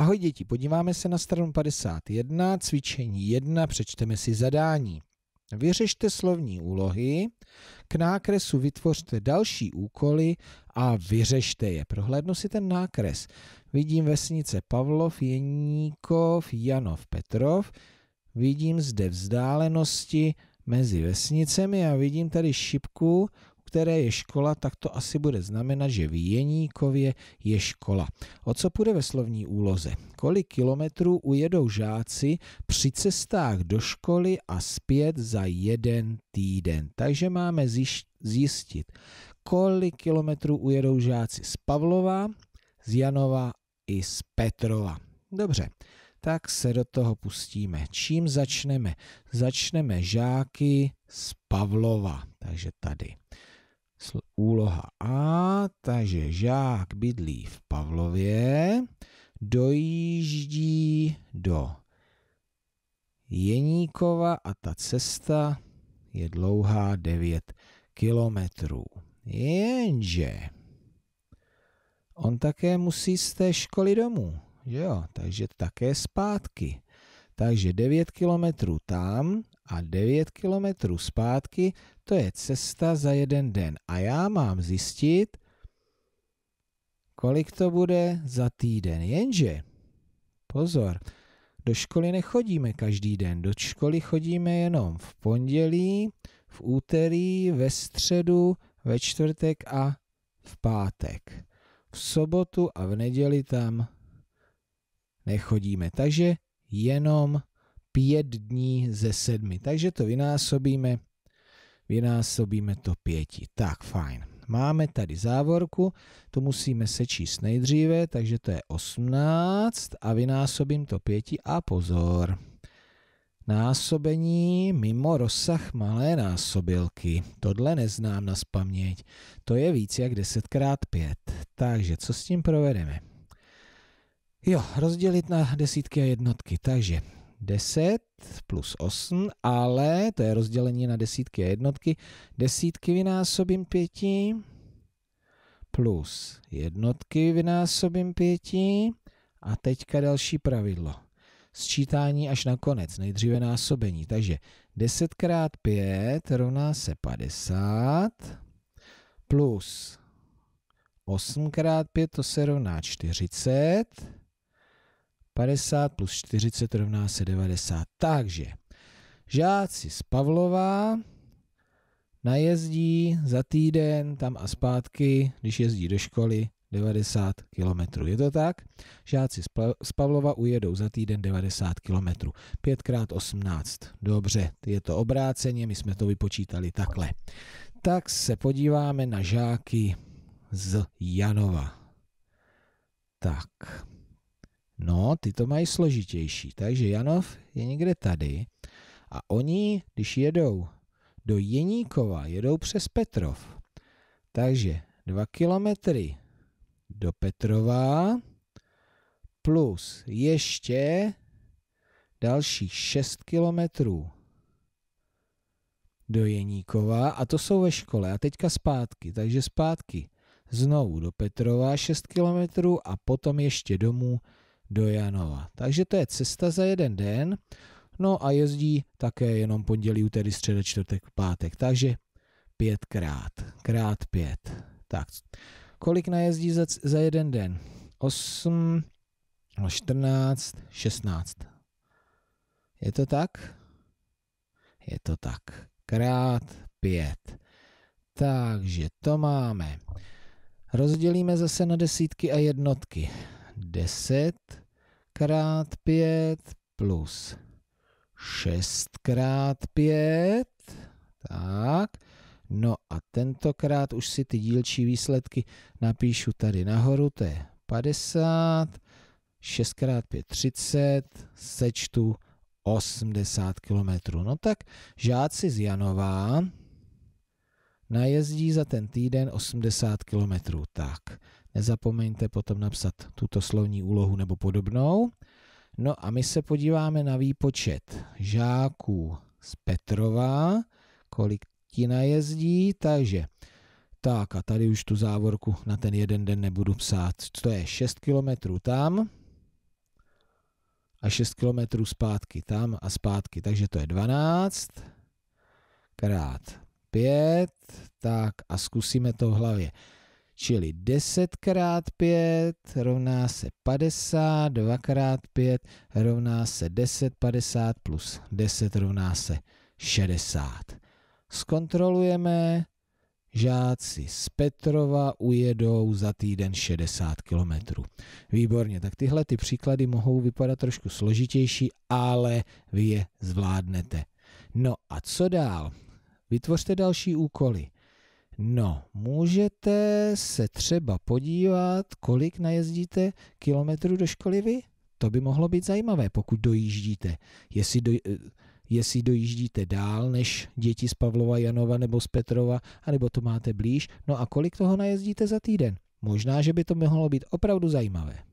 Ahoj děti, podíváme se na stranu 51, cvičení 1, přečteme si zadání. Vyřešte slovní úlohy, k nákresu vytvořte další úkoly a vyřešte je. Prohlédnu si ten nákres. Vidím vesnice Pavlov, Jeníkov, Janov, Petrov. Vidím zde vzdálenosti mezi vesnicemi a vidím tady šipku které je škola, tak to asi bude znamenat, že v Jeníkově je škola. O co půjde ve slovní úloze? Kolik kilometrů ujedou žáci při cestách do školy a zpět za jeden týden? Takže máme zjistit, kolik kilometrů ujedou žáci z Pavlova, z Janova i z Petrova. Dobře, tak se do toho pustíme. Čím začneme? Začneme žáky z Pavlova, takže tady. Úloha A, takže žák bydlí v Pavlově, dojíždí do Jeníkova a ta cesta je dlouhá 9 kilometrů. Jenže on také musí z té školy domů, že jo? Takže také zpátky. Takže 9 kilometrů tam a 9 kilometrů zpátky, to je cesta za jeden den. A já mám zjistit, kolik to bude za týden. Jenže, pozor, do školy nechodíme každý den, do školy chodíme jenom v pondělí, v úterý, ve středu, ve čtvrtek a v pátek. V sobotu a v neděli tam nechodíme, takže jenom pět dní ze sedmi. Takže to vynásobíme, vynásobíme to pěti. Tak, fajn. Máme tady závorku, to musíme sečíst nejdříve, takže to je 18 a vynásobím to pěti a pozor. Násobení mimo rozsah malé násobilky. Tohle neznám na spaměť. To je víc jak 10x5. Takže co s tím provedeme? Jo, rozdělit na desítky a jednotky. Takže 10 plus 8, ale to je rozdělení na desítky a jednotky. Desítky vynásobím pěti plus jednotky vynásobím pěti a teďka další pravidlo. Sčítání až na konec, nejdříve násobení. Takže 10 x 5 rovná se 50 plus 8 x 5 to se rovná 40 50 plus 40 rovná se 90. Takže žáci z Pavlova najezdí za týden tam a zpátky, když jezdí do školy, 90 km. Je to tak? Žáci z Pavlova ujedou za týden 90 km. 5 x 18. Dobře, je to obráceně, my jsme to vypočítali takhle. Tak se podíváme na žáky z Janova. Tak. No, ty to mají složitější. Takže Janov je někde tady a oni, když jedou do Jeníkova, jedou přes Petrov. Takže 2 kilometry do Petrova plus ještě dalších 6 kilometrů do Jeníkova a to jsou ve škole a teďka zpátky, takže zpátky znovu do Petrova 6 kilometrů a potom ještě domů do Janova. Takže to je cesta za jeden den, no a jezdí také jenom pondělí, úterý, středa, čtvrtek, pátek. Takže pětkrát, krát pět. Tak, kolik najezdí za, za jeden den? 8, 14, 16. Je to tak? Je to tak. Krát 5. Takže to máme. Rozdělíme zase na desítky a jednotky. 10 krát 5 plus 6 krát 5. Tak. No a tentokrát už si ty dílčí výsledky napíšu tady nahoru, to je 50, 6 krát 5 30, sečtu 80 km. No tak žáci z Janová najezdí za ten týden 80 kilometrů. Tak, nezapomeňte potom napsat tuto slovní úlohu nebo podobnou. No a my se podíváme na výpočet žáků z Petrova, kolik ti najezdí, takže tak a tady už tu závorku na ten jeden den nebudu psát. To je 6 kilometrů tam a 6 kilometrů zpátky tam a zpátky, takže to je 12 krát pět, tak a zkusíme to v hlavě. Čili 10 x 5 rovná se 50, 2 x 5 rovná se 10, 50 plus 10 rovná se 60. Zkontrolujeme, žáci z Petrova ujedou za týden 60 km. Výborně, tak tyhle ty příklady mohou vypadat trošku složitější, ale vy je zvládnete. No a co dál? Vytvořte další úkoly. No, můžete se třeba podívat, kolik najezdíte kilometrů do školy vy? To by mohlo být zajímavé, pokud dojíždíte. Jestli, do, eh, jestli dojíždíte dál než děti z Pavlova Janova nebo z Petrova, anebo to máte blíž, no a kolik toho najezdíte za týden. Možná, že by to mohlo být opravdu zajímavé.